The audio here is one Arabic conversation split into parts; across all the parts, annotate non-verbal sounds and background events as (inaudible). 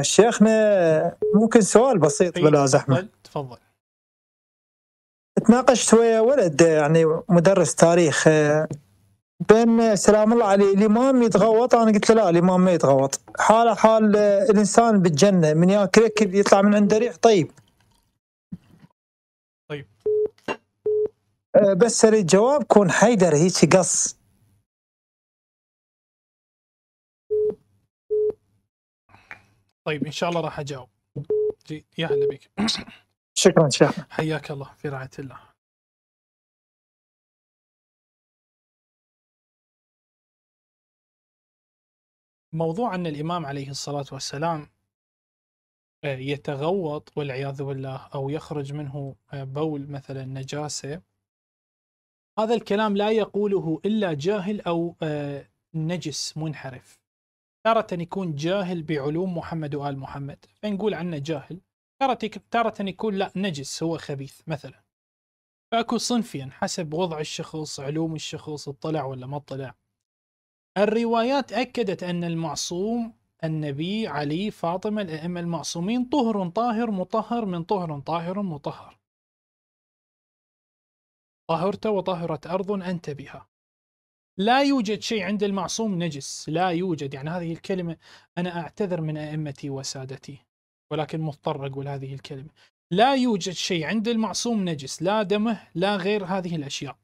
شيخنا ممكن سؤال بسيط طيب، بلا زحمه تفضل تناقشت ويا ولد يعني مدرس تاريخ بين سلام الله عليه الامام يتغوط انا قلت له لا الامام ما يتغوط حاله حال الانسان بالجنه من ياكلك يطلع من عنده ريح طيب طيب أه، بس اريد جواب كون حيدر هيك قص طيب ان شاء الله راح اجاوب يا هلا بك (coughs) شكرا شيخ حياك الله في رعايه الله موضوع أن الإمام عليه الصلاة والسلام آه، يتغوط والعياذ بالله أو يخرج منه آه، بول مثلا نجاسة هذا الكلام لا يقوله إلا جاهل أو آه، نجس منحرف تارة يكون جاهل بعلوم محمد وآل محمد فنقول عنه جاهل تارة يكون لا نجس هو خبيث مثلا فأكو صنفين حسب وضع الشخص علوم الشخص اطلع ولا ما اطلع الروايات أكدت أن المعصوم النبي علي فاطمة الأئمة المعصومين طهر طاهر مطهر من طهر طاهر مطهر طهرت وطهرت أرض أنت بها لا يوجد شيء عند المعصوم نجس لا يوجد يعني هذه الكلمة أنا أعتذر من أئمتي وسادتي ولكن مضطر أقول هذه الكلمة لا يوجد شيء عند المعصوم نجس لا دمه لا غير هذه الأشياء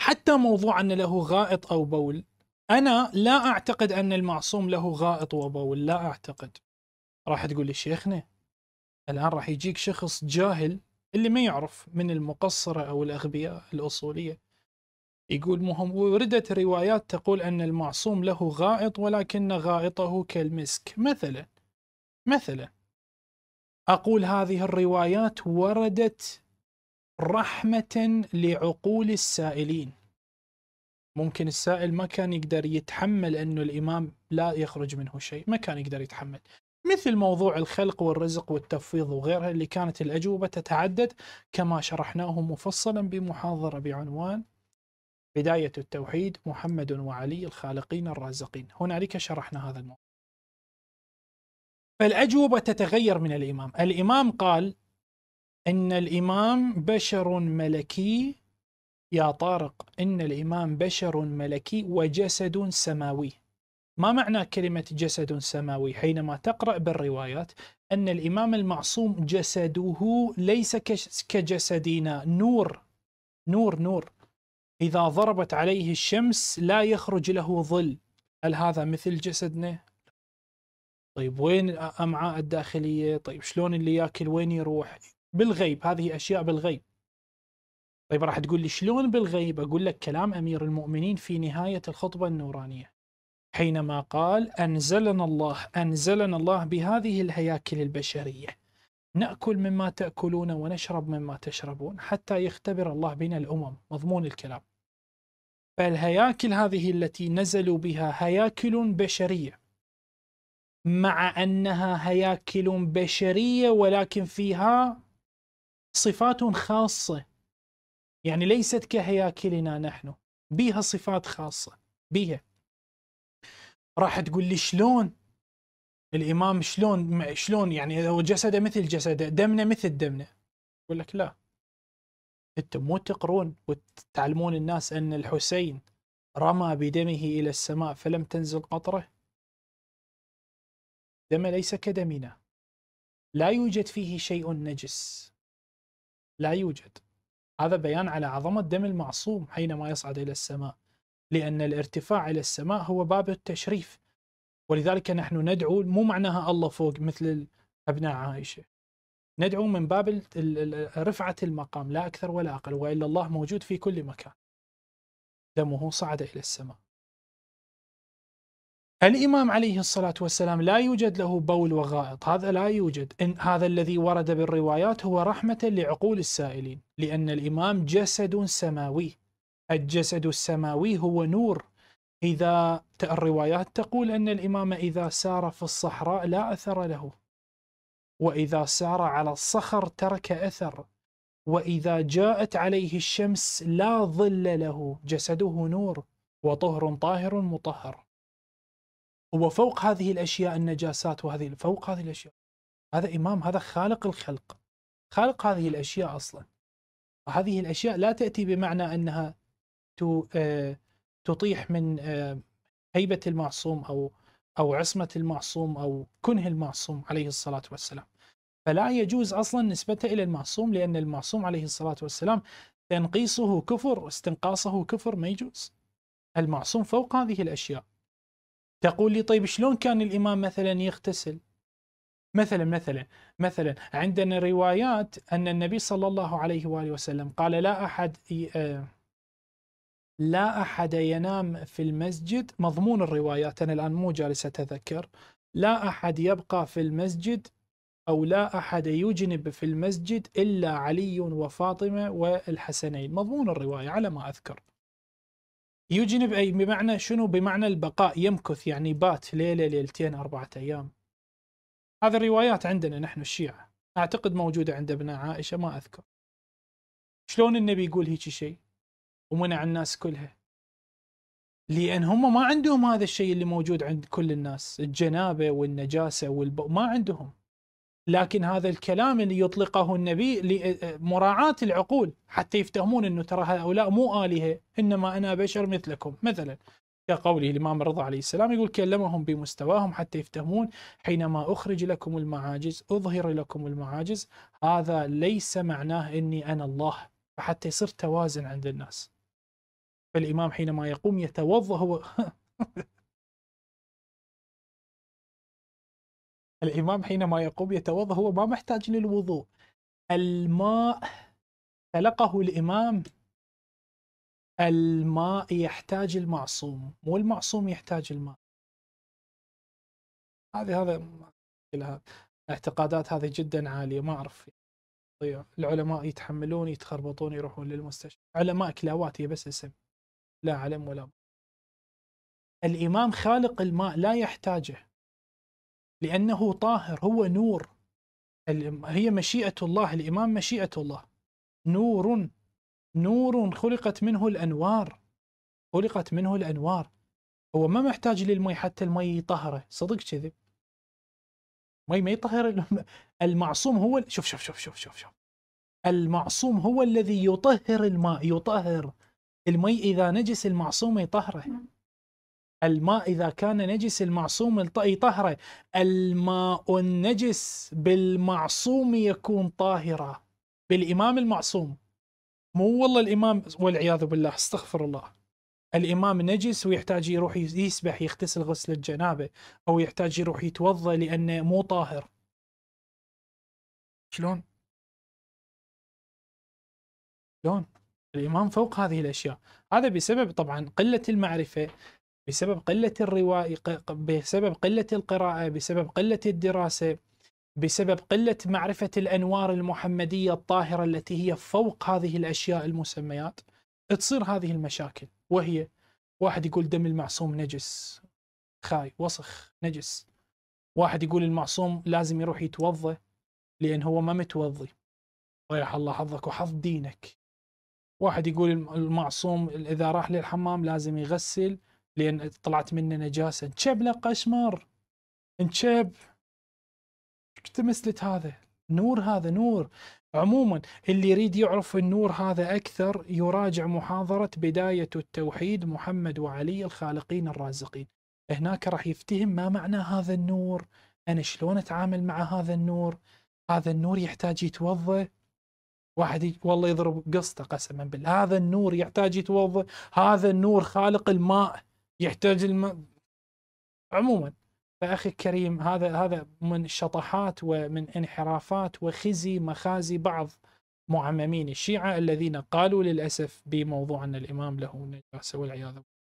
حتى موضوع أن له غائط أو بول أنا لا أعتقد أن المعصوم له غائط وبول لا أعتقد راح تقول لي شيخنا الآن راح يجيك شخص جاهل اللي ما يعرف من المقصرة أو الأغبياء الأصولية يقول وردت روايات تقول أن المعصوم له غائط ولكن غائطه كالمسك مثلا مثلا أقول هذه الروايات وردت رحمة لعقول السائلين ممكن السائل ما كان يقدر يتحمل أنه الإمام لا يخرج منه شيء ما كان يقدر يتحمل مثل موضوع الخلق والرزق والتفويض وغيرها اللي كانت الأجوبة تتعدد كما شرحناه مفصلا بمحاضرة بعنوان بداية التوحيد محمد وعلي الخالقين الرازقين هنالك شرحنا هذا الموضوع فالأجوبة تتغير من الإمام الإمام قال إن الإمام بشر ملكي يا طارق إن الإمام بشر ملكي وجسد سماوي ما معنى كلمة جسد سماوي حينما تقرأ بالروايات أن الإمام المعصوم جسده ليس كجسدنا نور نور نور إذا ضربت عليه الشمس لا يخرج له ظل هل هذا مثل جسدنا؟ طيب وين الأمعاء الداخلية؟ طيب شلون اللي ياكل وين يروح؟ بالغيب هذه أشياء بالغيب طيب راح تقول لي شلون بالغيب؟ أقول لك كلام أمير المؤمنين في نهاية الخطبة النورانية حينما قال أنزلنا الله أنزلنا الله بهذه الهياكل البشرية ناكل مما تاكلون ونشرب مما تشربون حتى يختبر الله بنا الامم مضمون الكلام فالهياكل هذه التي نزلوا بها هياكل بشريه مع انها هياكل بشريه ولكن فيها صفات خاصه يعني ليست كهياكلنا نحن بها صفات خاصه بها راح تقول لي شلون الامام شلون شلون يعني لو جسده مثل جسده دمنا مثل دمنا يقول لك لا انتم مو تقرون وتعلمون الناس ان الحسين رمى بدمه الى السماء فلم تنزل قطره دم ليس كدمنا لا يوجد فيه شيء نجس لا يوجد هذا بيان على عظمة دم المعصوم حينما يصعد إلى السماء لأن الارتفاع إلى السماء هو باب التشريف ولذلك نحن ندعو مو معناها الله فوق مثل ابناء عائشه ندعو من باب رفعه المقام لا اكثر ولا اقل والا الله موجود في كل مكان دمه صعد الى السماء الامام عليه الصلاه والسلام لا يوجد له بول وغائط، هذا لا يوجد، إن هذا الذي ورد بالروايات هو رحمه لعقول السائلين، لان الامام جسد سماوي. الجسد السماوي هو نور إذا الروايات تقول أن الإمام إذا سار في الصحراء لا أثر له وإذا سار على الصخر ترك أثر وإذا جاءت عليه الشمس لا ظل له جسده نور وطهر طاهر مطهر وفوق هذه الأشياء النجاسات وهذه فوق هذه الأشياء هذا إمام هذا خالق الخلق خالق هذه الأشياء أصلا هذه الأشياء لا تأتي بمعنى أنها تو آه تطيح من آه، هيبه المعصوم او او عصمه المعصوم او كنه المعصوم عليه الصلاه والسلام. فلا يجوز اصلا نسبته الى المعصوم لان المعصوم عليه الصلاه والسلام تنقيصه كفر واستنقاصه كفر ما يجوز. المعصوم فوق هذه الاشياء. تقول لي طيب شلون كان الامام مثلا يغتسل؟ مثلا مثلا مثلا عندنا روايات ان النبي صلى الله عليه واله وسلم قال لا احد آه، لا أحد ينام في المسجد مضمون الروايات أنا الآن مو جالس أتذكر لا أحد يبقى في المسجد أو لا أحد يجنب في المسجد إلا علي وفاطمة والحسنين مضمون الرواية على ما أذكر يجنب أي بمعنى شنو بمعنى البقاء يمكث يعني بات ليلة ليلتين أربعة أيام هذه الروايات عندنا نحن الشيعة أعتقد موجودة عند ابن عائشة ما أذكر شلون النبي يقول هيك شيء ومنع الناس كلها لان هم ما عندهم هذا الشيء اللي موجود عند كل الناس الجنابه والنجاسه والب... ما عندهم لكن هذا الكلام اللي يطلقه النبي لمراعاة العقول حتى يفتهمون انه ترى هؤلاء مو آلهة انما انا بشر مثلكم مثلا كقوله الامام الرضا عليه السلام يقول كلمهم بمستواهم حتى يفتهمون حينما اخرج لكم المعاجز اظهر لكم المعاجز هذا ليس معناه اني انا الله فحتى يصير توازن عند الناس فالإمام حينما يقوم يتوضأ هو (laughs) الإمام حينما يقوم يتوضأ هو ما محتاج للوضوء الماء تلقه الإمام الماء يحتاج المعصوم مو المعصوم يحتاج الماء هذه هذا اعتقادات هذه جدا عالية ما أعرف طيب، العلماء يتحملون يتخربطون يروحون للمستشفى علماء كلاوات هي بس اسم لا علم ولا بر الإمام خالق الماء لا يحتاجه لأنه طاهر هو نور هي مشيئة الله الإمام مشيئة الله نور نور خلقت منه الأنوار خلقت منه الأنوار هو ما محتاج للمي حتى المي يطهره صدق كذب مي ما يطهر (laughs) المعصوم هو شوف شوف شوف شوف شوف شوف المعصوم هو الذي يطهر الماء يطهر المي إذا نجس المعصوم يطهره الماء إذا كان نجس المعصوم يطهره الماء النجس بالمعصوم يكون طاهرا بالإمام المعصوم مو والله الإمام والعياذ بالله استغفر الله الإمام نجس ويحتاج يروح يسبح يغتسل غسل الجنابة أو يحتاج يروح يتوضأ لأنه مو طاهر شلون؟ شلون؟ الإمام فوق هذه الأشياء هذا بسبب طبعا قلة المعرفة بسبب قلة الرواية بسبب قلة القراءة بسبب قلة الدراسة بسبب قلة معرفة الأنوار المحمدية الطاهرة التي هي فوق هذه الأشياء المسميات تصير هذه المشاكل وهي واحد يقول دم المعصوم نجس خاي وسخ نجس واحد يقول المعصوم لازم يروح يتوضا لأن هو ما متوضي ريح الله حظك وحظ دينك واحد يقول المعصوم اذا راح للحمام لازم يغسل لان طلعت منه نجاسه انشب له قشمر انشب تمثلت هذا نور هذا نور عموما اللي يريد يعرف النور هذا اكثر يراجع محاضره بدايه التوحيد محمد وعلي الخالقين الرازقين هناك راح يفتهم ما معنى هذا النور انا شلون اتعامل مع هذا النور هذا النور يحتاج يتوضا واحد والله يضرب قصته قسما بالله هذا النور يحتاج يتوضا هذا النور خالق الماء يحتاج الماء عموما فاخي الكريم هذا هذا من شطحات ومن انحرافات وخزي مخازي بعض معممين الشيعه الذين قالوا للاسف بموضوع ان الامام له نجاسه والعياذ بالله